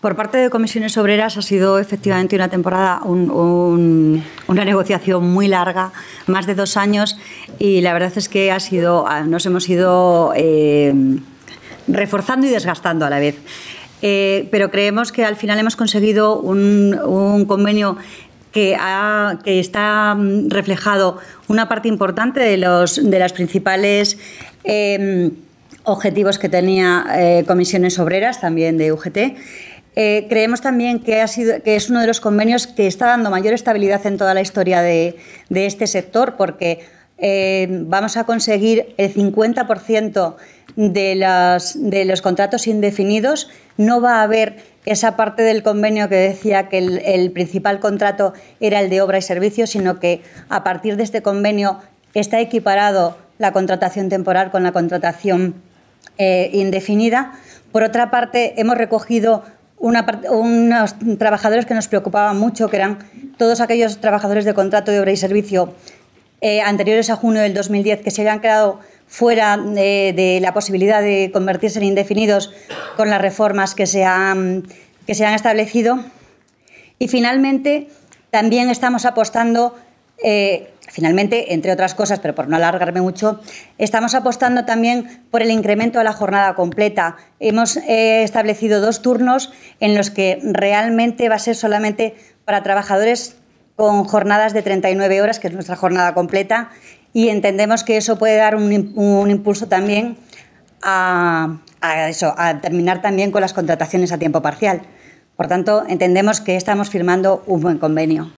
Por parte de comisiones obreras ha sido efectivamente una temporada, una negociación muy larga, más de dos años, y la verdad es que ha sido, ah, nos hemos ido eh, reforzando y desgastando a la vez. Eh, pero creemos que al final hemos conseguido un, convenio que, está mm, reflejado una parte importante de los de las principales em, objetivos que tenía eh, comisiones obreras, también de UGT. Eh, creemos también que, ha sido, que es uno de los convenios que está dando mayor estabilidad en toda la historia de, este sector, porque eh, vamos a conseguir el 50% de, de los contratos indefinidos. No va a haber esa parte del convenio que decía que el, principal contrato era el de obra y servicio, sino que a partir de este convenio está equiparado la contratación temporal con la contratación eh, indefinida. Por otra parte, hemos recogido unos trabajadores que nos preocupaban mucho, que eran todos aquellos trabajadores de contrato de obra y servicio eh, anteriores a junio del 2010 que se habían quedado fuera de, la posibilidad de convertirse en indefinidos con las reformas que se que se han establecido. Y finalmente, también estamos apostando eh, finalmente, entre otras cosas, pero por no alargarme mucho, estamos apostando también por el incremento de la jornada completa. Hemos eh, establecido dos turnos en los que realmente va a ser solamente para trabajadores con jornadas de 39 horas, que es nuestra jornada completa, y entendemos que eso puede dar un, impulso también a, eso, a terminar también con las contrataciones a tiempo parcial. Por tanto, entendemos que estamos firmando un buen convenio.